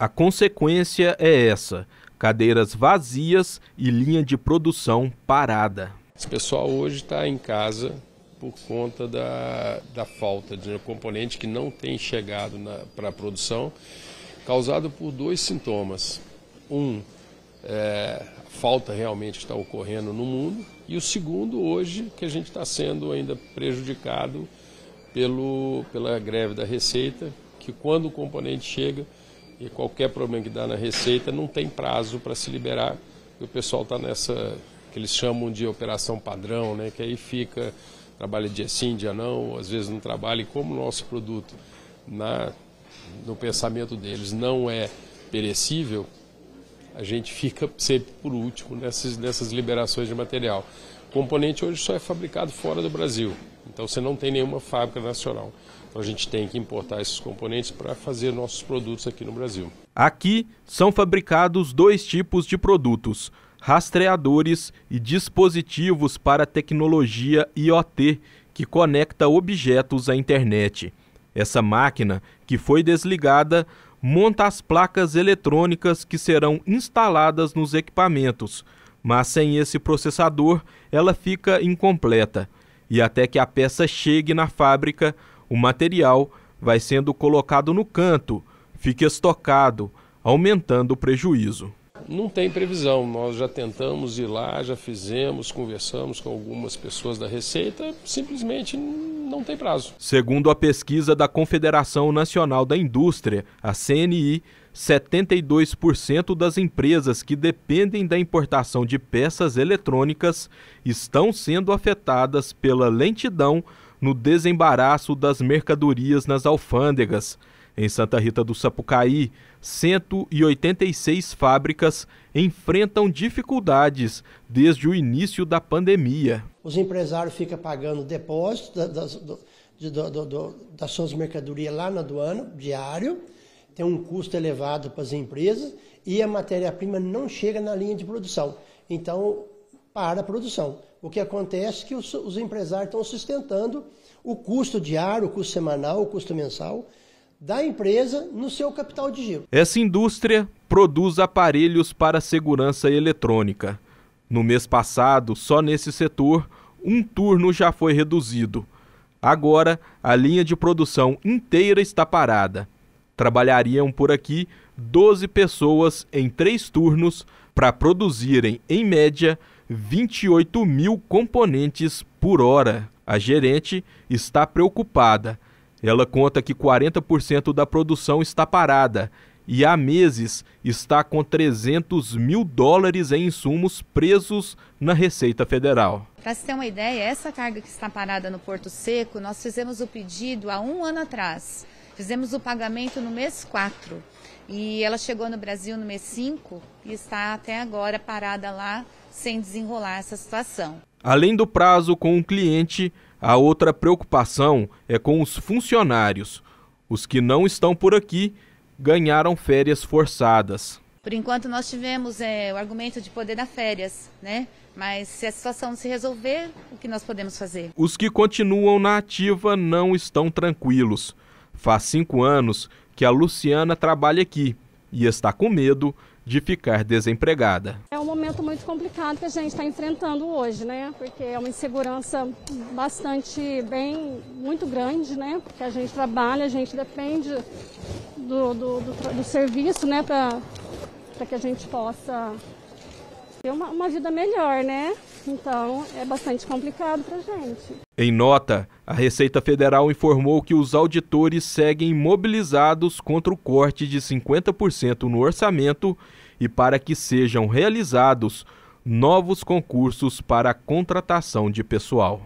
A consequência é essa: cadeiras vazias e linha de produção parada. Esse pessoal hoje está em casa por conta da, da falta de um componente que não tem chegado para a produção, causado por dois sintomas. Um, é, a falta realmente está ocorrendo no mundo, e o segundo, hoje, que a gente está sendo ainda prejudicado pelo, pela greve da Receita, que quando o componente chega, e qualquer problema que dá na Receita não tem prazo para se liberar. E o pessoal está nessa que eles chamam de operação padrão, né? que aí fica, trabalha dia sim, dia não, às vezes não trabalha, e como o nosso produto, na, no pensamento deles, não é perecível, a gente fica sempre por último nessas, nessas liberações de material. O componente hoje só é fabricado fora do Brasil, então você não tem nenhuma fábrica nacional. Então a gente tem que importar esses componentes para fazer nossos produtos aqui no Brasil. Aqui são fabricados dois tipos de produtos: rastreadores e dispositivos para tecnologia IoT, que conecta objetos à internet. Essa máquina, que foi desligada, monta as placas eletrônicas que serão instaladas nos equipamentos, mas sem esse processador ela fica incompleta. E até que a peça chegue na fábrica, o material vai sendo colocado no canto, fica estocado, aumentando o prejuízo. Não tem previsão. Nós já tentamos ir lá, já fizemos, conversamos com algumas pessoas da Receita, simplesmente não tem prazo. Segundo a pesquisa da Confederação Nacional da Indústria, a CNI, 72% das empresas que dependem da importação de peças eletrônicas estão sendo afetadas pela lentidão no desembaraço das mercadorias nas alfândegas. Em Santa Rita do Sapucaí, 186 fábricas enfrentam dificuldades desde o início da pandemia. Os empresários ficam pagando depósito das, das suas mercadorias lá na aduana, diário, tem um custo elevado para as empresas e a matéria-prima não chega na linha de produção. Então, para a produção. O que acontece é que os, os empresários estão sustentando o custo diário, o custo semanal, o custo mensal da empresa no seu capital de giro. Essa indústria produz aparelhos para segurança eletrônica. No mês passado, só nesse setor, um turno já foi reduzido. Agora, a linha de produção inteira está parada. Trabalhariam por aqui 12 pessoas em três turnos para produzirem, em média, 28 mil componentes por hora. A gerente está preocupada ela conta que 40% da produção está parada e há meses está com 300 mil dólares em insumos presos na Receita Federal. Para se ter uma ideia, essa carga que está parada no Porto Seco, nós fizemos o pedido há um ano atrás. Fizemos o pagamento no mês 4 e ela chegou no Brasil no mês 5 e está até agora parada lá sem desenrolar essa situação. Além do prazo com o cliente, a outra preocupação é com os funcionários. Os que não estão por aqui ganharam férias forçadas. Por enquanto nós tivemos é, o argumento de poder dar férias, né? Mas se a situação se resolver, o que nós podemos fazer? Os que continuam na ativa não estão tranquilos. Faz cinco anos que a Luciana trabalha aqui e está com medo de ficar desempregada. É um momento muito complicado que a gente está enfrentando hoje, né? Porque é uma insegurança bastante bem, muito grande, né? Porque a gente trabalha, a gente depende do, do, do, do serviço, né? Para que a gente possa ter uma, uma vida melhor, né? Então, é bastante complicado para a gente. Em nota, a Receita Federal informou que os auditores seguem mobilizados contra o corte de 50% no orçamento e para que sejam realizados novos concursos para a contratação de pessoal.